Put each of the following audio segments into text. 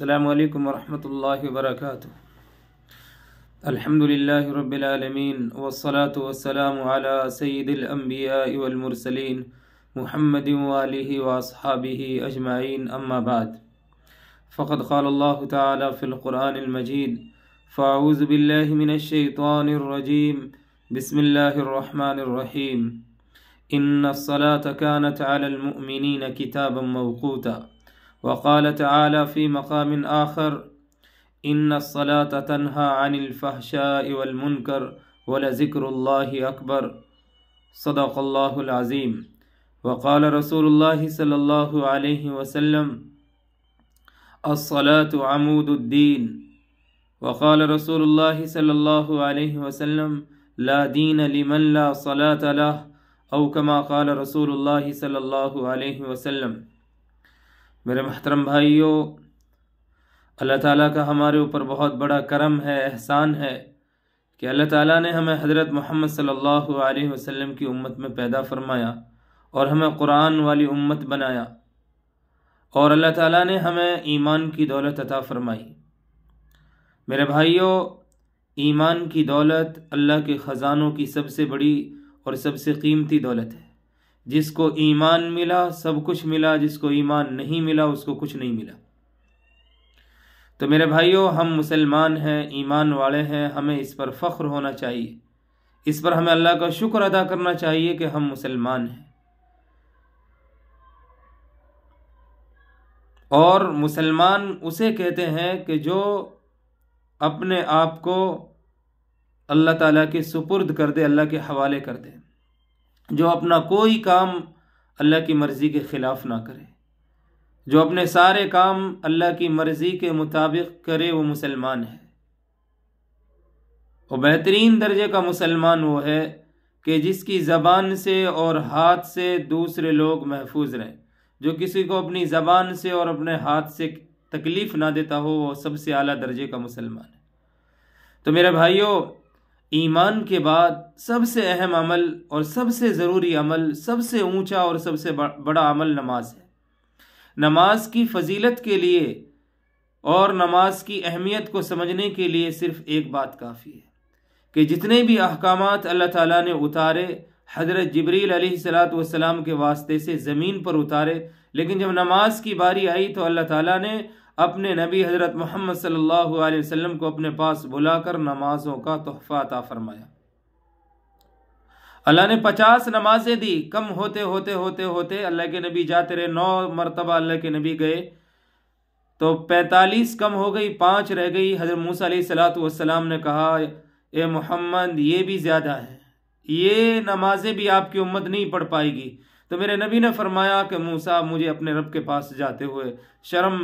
السلام عليكم ورحمة الله وبركاته الحمد لله رب العالمين والصلاة والسلام على سيد الأنبياء والمرسلين محمد وآله وأصحابه أجمعين أما بعد فقد قال الله تعالى في القرآن المجيد فأعوذ بالله من الشيطان الرجيم بسم الله الرحمن الرحيم إن الصلاة كانت على المؤمنين كتابا موقوتا وقال تعالى في مقام آخر إن الصلاة تنهى عن الفحشاء والمنكر ولذكر الله أكبر صدق الله العظيم وقال رسول الله صلى الله عليه وسلم الصلاة عمود الدين وقال رسول الله صلى الله عليه وسلم لا دين لمن لا صلاة له أو كما قال رسول الله صلى الله عليه وسلم मेरे महतरम भाइयों अल्लाह ताला का हमारे ऊपर बहुत बड़ा करम है एहसान है कि अल्लाह ताला ने हमें हज़रत मोहम्मद सल्लल्लाहु अलैहि वसल्लम की उम्मत में पैदा फरमाया और हमें कुरान वाली उम्मत बनाया और अल्लाह ताला ने हमें ईमान की दौलत अता फरमाई मेरे भाइयों ईमान की दौलत अल्लाह के ख़ज़ानों की सबसे बड़ी और सबसे कीमती दौलत है जिसको ईमान मिला सब कुछ मिला जिसको ईमान नहीं मिला उसको कुछ नहीं मिला तो मेरे भाइयों हम मुसलमान हैं ईमान वाले हैं हमें इस पर फ़ख्र होना चाहिए इस पर हमें अल्लाह का शुक्र अदा करना चाहिए कि हम मुसलमान हैं और मुसलमान उसे कहते हैं कि जो अपने आप को अल्लाह ताला के सुपुर्द कर दे अल्लाह के हवाले कर दे जो अपना कोई काम अल्लाह की मर्ज़ी के ख़िलाफ़ ना करे जो अपने सारे काम अल्लाह की मर्ज़ी के मुताबिक करे वो मुसलमान है और बेहतरीन दर्जे का मुसलमान वो है कि जिसकी ज़बान से और हाथ से दूसरे लोग महफूज रहें जो किसी को अपनी ज़बान से और अपने हाथ से तकलीफ़ ना देता हो वो सबसे अली दर्जे का मुसलमान है तो मेरे भाइयों ईमान के बाद सबसे अहम अमल और सबसे ज़रूरी अमल सबसे ऊंचा और सबसे बड़ा अमल नमाज है नमाज की फजीलत के लिए और नमाज की अहमियत को समझने के लिए सिर्फ एक बात काफ़ी है कि जितने भी अहकाम अल्लाह ताला ने उतारे हज़रत जबरील सलात वसलाम के वास्ते से ज़मीन पर उतारे लेकिन जब नमाज की बारी आई तो अल्लाह ताला ने अपने नबी हज़रत मोहम्मद सल्लल्लाहु अलैहि वसल्लम को अपने पास बुलाकर नमाजों का तोहफा अता फरमाया अल्लाह ने पचास नमाजें दी कम होते होते होते होते अल्लाह के नबी जाते रहे नौ मरतबा अल्लाह के नबी गए तो पैंतालीस कम हो गई पाँच रह गई हजरत मूसा सलातम ने कहा ए मोहम्मद ये भी ज़्यादा है ये नमाजें भी आपकी उम्मत नहीं पढ़ पाएगी तो मेरे नबी ने फरमाया कि मूसा मुझे अपने रब के पास जाते हुए शर्म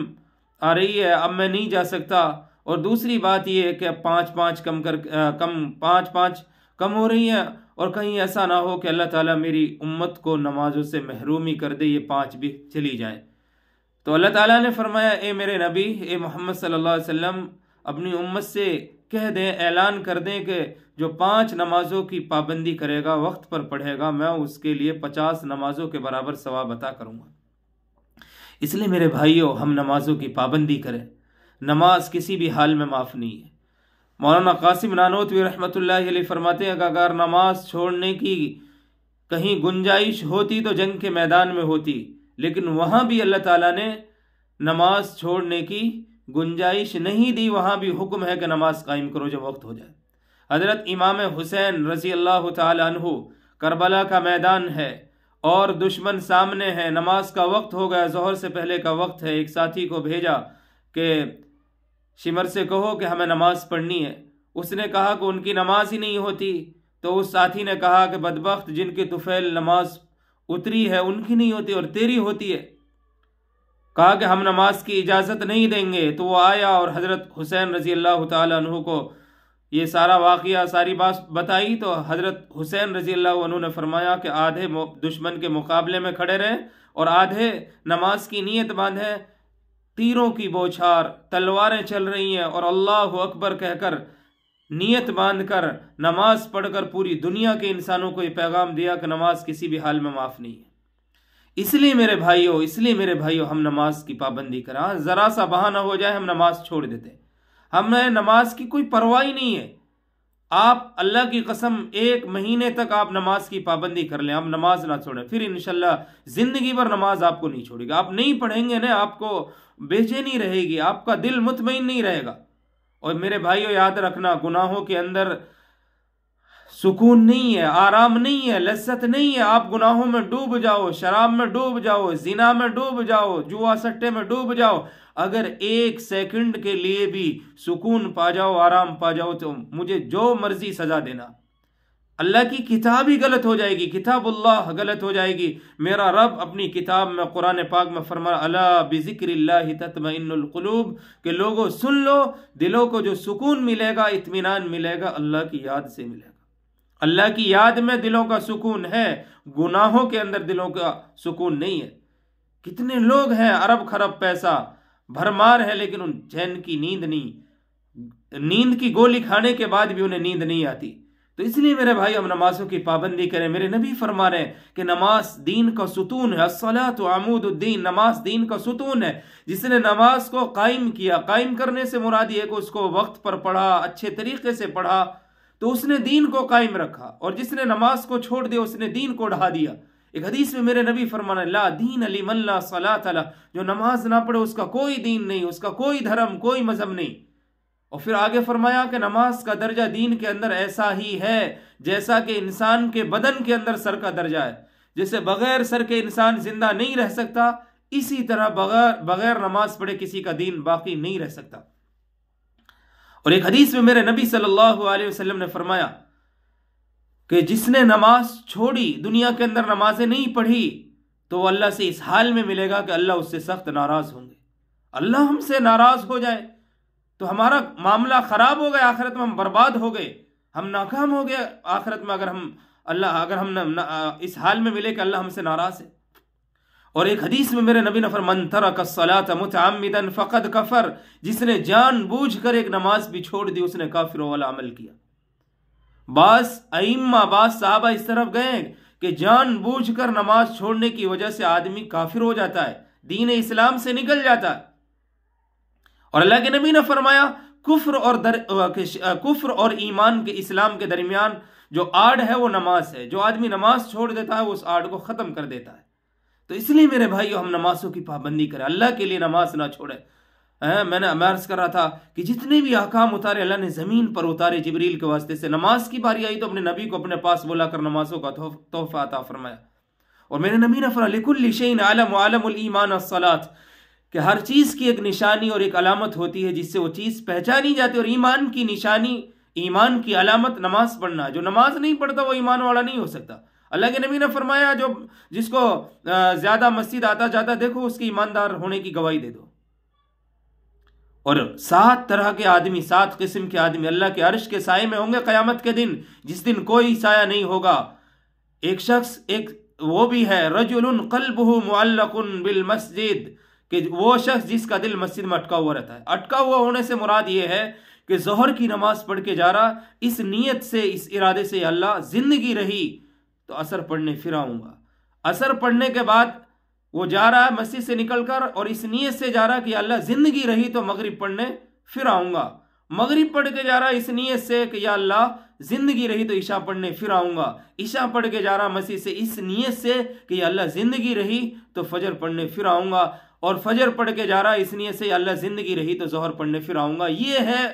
आ रही है अब मैं नहीं जा सकता और दूसरी बात यह है कि अब पाँच पाँच कम कर आ, कम पाँच पाँच कम हो रही हैं और कहीं ऐसा ना हो कि अल्लाह ताला मेरी उम्मत को नमाजों से महरूमी कर दे ये पाँच भी चली जाए तो अल्लाह ताला ने फरमाया ए मेरे नबी ए मोहम्मद सल्लल्लाहु अलैहि वसल्लम अपनी उम्मत से कह दें ऐलान कर दें कि जो पांच नमाजों की पाबंदी करेगा वक्त पर पढ़ेगा मैं उसके लिए पचास नमाजों के बराबर सवाब अता करूँगा इसलिए मेरे भाइयों हम नमाज़ों की पाबंदी करें नमाज किसी भी हाल में माफ़ नहीं है मौलाना कासिम नानोतवी रहमत फरमाते हैं कि अगर नमाज छोड़ने की कहीं गुंजाइश होती तो जंग के मैदान में होती लेकिन वहाँ भी अल्लाह ताला ने नमाज छोड़ने की गुंजाइश नहीं दी वहाँ भी हुक्म है कि नमाज कायम करो जब वक्त हो जाए हज़रत इमाम हुसैन रजी अल्लाह तहु करबला का मैदान है और दुश्मन सामने है नमाज का वक्त हो गया जहर से पहले का वक्त है एक साथी को भेजा कि शिमर से कहो कि हमें नमाज पढ़नी है उसने कहा कि उनकी नमाज ही नहीं होती तो उस साथी ने कहा कि बदबक जिनकी तुफैल नमाज उतरी है उनकी नहीं होती और तेरी होती है कहा कि हम नमाज की इजाज़त नहीं देंगे तो वो आया और हज़रत हुसैन रज़ी अल्लाह तु को ये सारा वाक़ सारी बात बताई तो हज़रत हुसैन रजी अल्लाह ने फरमाया कि आधे दुश्मन के मुकाबले में खड़े रहें और आधे नमाज की नीयत बांधें तीरों की बौछार तलवारें चल रही हैं और अल्लाह अकबर कहकर नीयत बांधकर नमाज पढ़कर पूरी दुनिया के इंसानों को ये पैगाम दिया कि नमाज किसी भी हाल में माफ़ नहीं है इसलिए मेरे भाइयों इसलिए मेरे भाइयों हम नमाज की पाबंदी करा ज़रा सा बहाना हो जाए हम नमाज छोड़ देते हैं हमें नमाज की कोई परवाह ही नहीं है आप अल्लाह की कसम एक महीने तक आप नमाज की पाबंदी कर लें आप नमाज ना छोड़ें फिर इनशाला ज़िंदगी भर नमाज आपको नहीं छोड़ेगी आप नहीं पढ़ेंगे ना आपको बेचैनी रहेगी आपका दिल मुतमिन नहीं रहेगा और मेरे भाइयों याद रखना गुनाहों के अंदर सुकून नहीं है आराम नहीं है लज्जत नहीं है आप गुनाहों में डूब जाओ शराब में डूब जाओ जिना में डूब जाओ जुआ सट्टे में डूब जाओ अगर एक सेकंड के लिए भी सुकून पा जाओ आराम पा जाओ तो मुझे जो मर्जी सजा देना अल्लाह की किताब ही गलत हो जाएगी किताब अल्लाह गलत हो जाएगी मेरा रब अपनी किताब में कुरान पाक में फरमा अला बिजिक्र तत्मकलूब के लोगों सुन लो दिलों को जो सुकून मिलेगा इतमान मिलेगा अल्लाह की याद से मिलेगा अल्लाह की याद में दिलों का सुकून है गुनाहों के अंदर दिलों का सुकून नहीं है कितने लोग हैं अरब खरब पैसा भरमार है लेकिन उन जैन की नींद नहीं नींद की गोली खाने के बाद भी उन्हें नींद नहीं आती तो इसलिए मेरे भाई हम नमाजों की पाबंदी करें मेरे नबी फरमा रहे हैं कि नमाज दीन का सुतून है असला तो आमूदुद्दीन नमाज दीन का सुतून है जिसने नमाज को कायम किया कायम करने से मुरादी है कि उसको वक्त पर पढ़ा अच्छे तरीके से पढ़ा तो उसने दीन को कायम रखा और जिसने नमाज को छोड़ दिया उसने दीन को ढहा दिया एक हदीस में मेरे नबी फरमाना ला दीन अली मल्ला सला तला जो नमाज ना पढ़े उसका कोई दीन नहीं उसका कोई धर्म कोई मजहब नहीं और फिर आगे फरमाया कि नमाज का दर्जा दीन के अंदर ऐसा ही है जैसा कि इंसान के बदन के अंदर सर का दर्जा है जैसे बगैर सर के इंसान जिंदा नहीं रह सकता इसी तरह बगैर बगैर नमाज पढ़े किसी का दीन बाकी नहीं रह सकता और एक हदीस में मेरे नबी सल्लल्लाहु अलैहि वसल्लम ने फरमाया कि जिसने नमाज छोड़ी दुनिया के अंदर नमाजें नहीं पढ़ी तो अल्लाह से इस हाल में मिलेगा कि अल्लाह उससे सख्त नाराज होंगे अल्लाह हमसे नाराज हो जाए तो हमारा मामला खराब हो गया आखिरत में हम बर्बाद हो गए हम नाकाम हो गए आखिरत में अगर हम अल्लाह अगर हम न, न, इस हाल में मिले कि अल्लाह हमसे नाराज है और एक हदीस में मेरे नबी नफर मंथर कसलात मुतमिदन फ़कद कफ़र जिसने जान बूझ कर एक नमाज भी छोड़ दी उसने काफिरों वाला अमल किया बास अइम्मा बास साहबा इस तरफ गए कि जानबूझकर नमाज छोड़ने की वजह से आदमी काफिर हो जाता है दीन इस्लाम से निकल जाता है और अल्लाह के नबी ने फरमाया कुफ्र और दर, कुफ्र और ईमान के इस्लाम के दरमियान जो आड़ है वो नमाज है जो आदमी नमाज छोड़ देता है वो उस आड़ को ख़त्म कर देता है तो इसलिए मेरे भाई हम नमाजों की पाबंदी करें अल्लाह के लिए नमाज ना छोड़े है मैंने अर्ज कर रहा था कि जितने भी आकाम उतारे अल्लाह ने ज़मीन पर उतारे जबरील के वास्ते से नमाज की बारी आई तो अपने नबी को अपने पास बुलाकर कर नमाजों का तोहफा अता फरमाया और मेरे नबी ने फरकुल शैन आलम आलमान सलात कि हर चीज़ की एक निशानी और एक अलामत होती है जिससे वो चीज़ पहचानी जाती है और ईमान की निशानी ईमान की अलामत नमाज पढ़ना जो नमाज नहीं पढ़ता वो ईमान वाला नहीं हो सकता अल्लाह के नबी ने फरमाया जो जिसको ज़्यादा मस्जिद आता जाता देखो उसकी ईमानदार होने की गवाही दे दो और सात तरह के आदमी सात किस्म के आदमी अल्लाह के अरश के साय में होंगे क़यामत के दिन जिस दिन कोई साया नहीं होगा एक शख्स एक वो भी है रजुल कल्ब मुअल्लकुन बिल मस्जिद कि वो शख्स जिसका दिल मस्जिद में अटका हुआ रहता है अटका हुआ होने से मुराद ये है कि जहर की नमाज पढ़ के जा रहा इस नीयत से इस इरादे से अल्लाह जिंदगी रही तो असर पढ़ने फिर आऊँगा असर पढ़ने के बाद वो जा रहा है मस्जिद से निकलकर और इस नीयत से जा रहा है कि अल्लाह जिंदगी रही तो मगरिब पढ़ने फिर आऊँगा मगरिब पढ़ के जा रहा है इस नीयत से कि या अल्लाह जिंदगी रही तो ईशा पढ़ने फिर आऊँगा ईशा पढ़ के जा रहा मस्जिद से इस नीयत से कि अल्लाह जिंदगी रही तो फजर पढ़ने फिर आऊँगा और फजर पढ़ के जा रहा है इस नीयत से अल्लाह जिंदगी रही तो जहर पढ़ने फिर आऊँगा ये है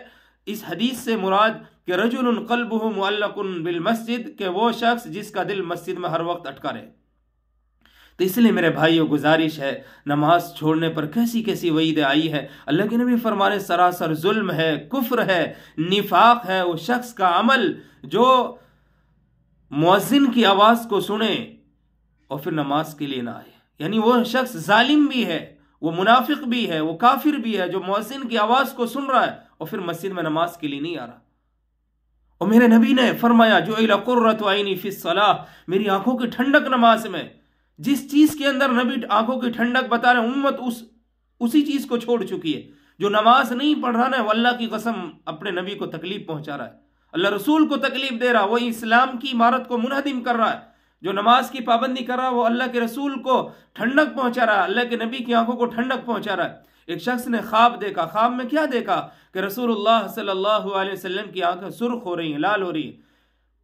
इस हदीस से मुराद के रजुल कल्ब मुअल्लकुन बिल मस्जिद के वो शख्स जिसका दिल मस्जिद में हर वक्त अटका रहे तो इसलिए मेरे भाइयों गुजारिश है नमाज छोड़ने पर कैसी कैसी वईद आई है अल्लाह के नबी फरमाने सरासर जुल्म है कुफ्र है निफाक है उस शख्स का अमल जो मुआजिन की आवाज़ को सुने और फिर नमाज के लिए ना आए यानी वो शख्स जालिम भी है वो मुनाफिक भी है वो काफिर भी है जो मोहसिन की आवाज़ को सुन रहा है और फिर मस्जिद में नमाज के लिए नहीं आ रहा और मेरे नबी ने फरमाया जो इलाकुर्रत आईनी सलाह मेरी आंखों की ठंडक नमाज में जिस चीज के अंदर नबी आंखों की ठंडक बता रहे उम्मत उस उसी चीज को छोड़ चुकी है जो नमाज नहीं पढ़ रहा ना वो अल्लाह की कसम अपने नबी को तकलीफ पहुंचा रहा है अल्लाह रसूल को तकलीफ दे रहा है वो इस्लाम की इमारत को मुनहदिम कर रहा है जो नमाज की पाबंदी कर रहा है वो अल्लाह के रसूल को ठंडक पहुंचा रहा है अल्लाह के नबी की आंखों को ठंडक पहुंचा रहा है एक शख्स ने ख्वाब देखा ख्वाब में क्या देखा कि रसूल सल्लल्लाहु अलैहि वसल्लम की आंखें सुर्ख हो रही हैं लाल हो रही हैं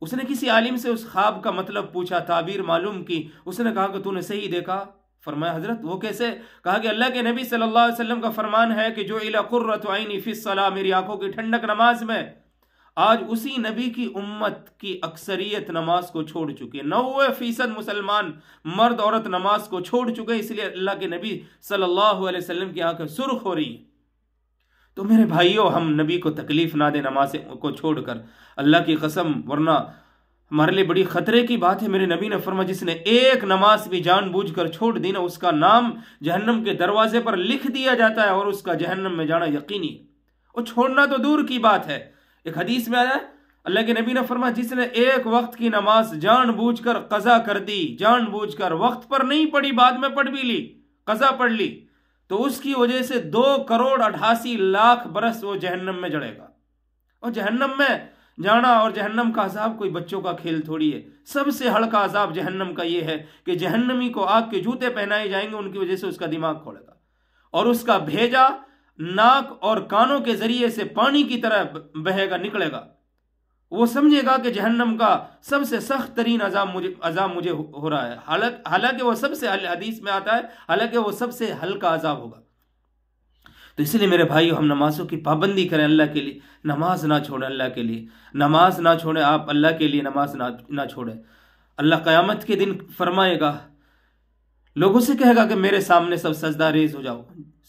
उसने किसी आलिम से उस ख्वाब का मतलब पूछा ताबीर मालूम की उसने कहा कि तूने सही देखा फरमाया हजरत वो कैसे कहा कि अल्लाह के नबी सल्लल्लाहु अलैहि वसल्लम का फरमान है कि जो इलाकुर्रत आइनी मेरी आंखों की ठंडक नमाज में आज उसी नबी की उम्मत की अक्सरियत नमाज को छोड़ चुके नवे फीसद मुसलमान मर्द औरत नमाज को छोड़ चुके इसलिए अल्लाह के नबी सल्लल्लाहु अलैहि वसल्लम की आंखें सुर्ख हो रही है तो मेरे भाइयों हम नबी को तकलीफ ना दे नमाज को छोड़कर अल्लाह की कसम वरना हमारे लिए बड़ी खतरे की बात है मेरे नबी ने फरमा जिसने एक नमाज भी जानबूझकर छोड़ दी ना उसका नाम जहन्नम के दरवाजे पर लिख दिया जाता है और उसका जहन्नम में जाना यकीनी और छोड़ना तो दूर की बात है एक हदीस में आया अल्लाह के नबी ने फरमा जिसने एक वक्त की नमाज जानबूझकर कजा कर दी जानबूझकर वक्त पर नहीं पढ़ी बाद में पढ़ भी ली कजा पढ़ ली तो उसकी वजह से दो करोड़ अठासी लाख बरस वो जहन्नम में जड़ेगा और जहन्नम में जाना और जहन्नम का अजाब कोई बच्चों का खेल थोड़ी है सबसे हड़का अजाब जहन्नम का ये है कि जहन्नमी को आग के जूते पहनाए जाएंगे उनकी वजह से उसका दिमाग खोलेगा और उसका भेजा नाक और कानों के जरिए से पानी की तरह बहेगा निकलेगा वो समझेगा कि जहन्नम का सबसे सख्त तरीन अजाम मुझे अजाम मुझे हो रहा है हालांकि हालांकि वो सबसे हदीस में आता है हालांकि वो सबसे हल्का अजाब होगा तो इसलिए मेरे भाई हम नमाज़ों की पाबंदी करें अल्लाह के लिए नमाज ना छोड़ें अल्लाह के लिए नमाज ना छोड़ें आप अल्लाह के लिए नमाज ना ना छोड़ें अल्लाह क़यामत के दिन फरमाएगा लोगों से कहेगा कि मेरे सामने सब सजदा रेज हो जाओ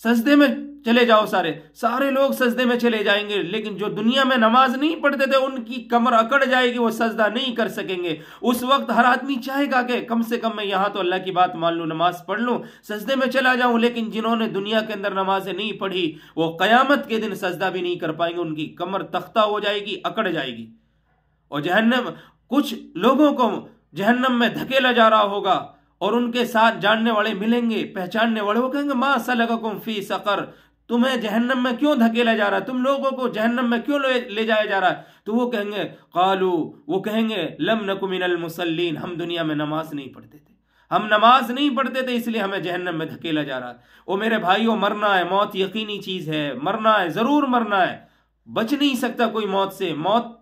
सजदे में चले जाओ सारे सारे लोग सजदे में चले जाएंगे लेकिन जो दुनिया में नमाज नहीं पढ़ते थे उनकी कमर अकड़ जाएगी वो सजदा नहीं कर सकेंगे उस वक्त हर आदमी चाहेगा कि कम से कम मैं यहां तो अल्लाह की बात मान लू नमाज पढ़ लू सजदे में चला जाऊं लेकिन जिन्होंने दुनिया के अंदर नमाजें नहीं पढ़ी वो क़यामत के दिन सजदा भी नहीं कर पाएंगे उनकी कमर तख्ता हो जाएगी अकड़ जाएगी और जहन्नम कुछ लोगों को जहन्नम में धकेला जा रहा होगा और उनके साथ जानने वाले मिलेंगे पहचानने वाले वो कहेंगे मा सलगकुम फी सकर तुम्हें जहन्नम में क्यों धकेला जा रहा है तुम लोगों को जहन्नम में क्यों ले, जाया जा रहा है तो वो कहेंगे कालू वो कहेंगे लम नकुमिनल मुसलिन हम दुनिया में नमाज नहीं पढ़ते थे हम नमाज नहीं पढ़ते थे इसलिए हमें जहन्नम में धकेला जा रहा है वो मेरे भाइयों मरना है मौत यकीनी चीज़ है मरना है ज़रूर मरना है बच नहीं सकता कोई मौत से मौत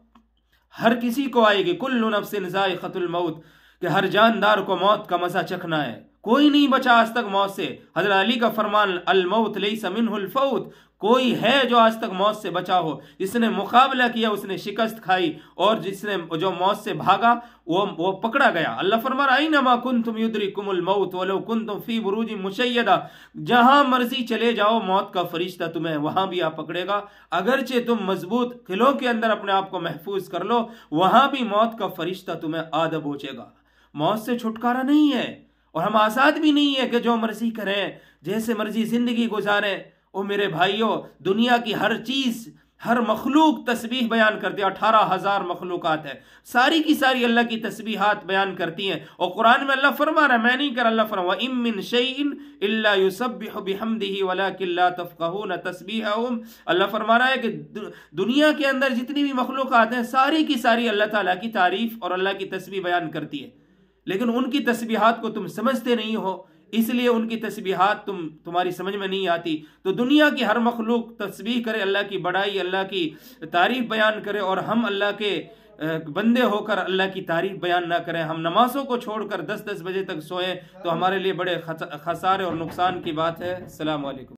हर किसी को आएगी कुल्लु नफ्सिन खतुल मौत कि हर जानदार को मौत का मजा चखना है कोई नहीं बचा आज तक मौत से हजरत अली का फरमान अल लई फौत कोई है जो आज तक मौत से बचा हो जिसने मुकाबला किया उसने शिकस्त खाई और जिसने जो मौत से भागा वो वो पकड़ा गया अल्लाह फरमा आई नमा कुन तुम युद्री कुमल मऊत वलो कुन तुम फी बुरूजी मुशैदा जहां मर्जी चले जाओ मौत का फरिश्ता तुम्हें वहां भी आप पकड़ेगा अगरचे तुम मजबूत किलों के अंदर अपने आप को महफूज कर लो वहां भी मौत का फरिश्ता तुम्हें आदब पहुंचेगा मौत से छुटकारा नहीं है और हम आज़ाद भी नहीं है कि जो मर्जी करें जैसे मर्जी ज़िंदगी गुजारें ओ मेरे भाइयों दुनिया की हर चीज़ हर मखलूक तस्बीह बयान करती है अठारह हज़ार मखलूक है सारी की सारी अल्लाह की तस्बीहात बयान करती हैं और कुरान में अल्लाह फरमा रहा है मैं नहीं कर अल्लाह फरमा इमिन शैन अल्लासबहमदी वला किल्ला तफ़क़ून तस्बीह अल्लाह फरमा रहा है कि दुनिया के अंदर जितनी भी मखलूक हैं सारी की सारी अल्लाह ताली की तारीफ़ और अल्लाह की तस्वीर बयान करती है लेकिन उनकी तस्बीहात को तुम समझते नहीं हो इसलिए उनकी तस्बीहात तुम तुम्हारी समझ में नहीं आती तो दुनिया की हर मखलूक तस्बीह करे अल्लाह की बड़ाई अल्लाह की तारीफ बयान करे और हम अल्लाह के बंदे होकर अल्लाह की तारीफ बयान ना करें हम नमाजों को छोड़कर 10-10 बजे तक सोएं तो हमारे लिए बड़े खसारे और नुकसान की बात है अलैक्म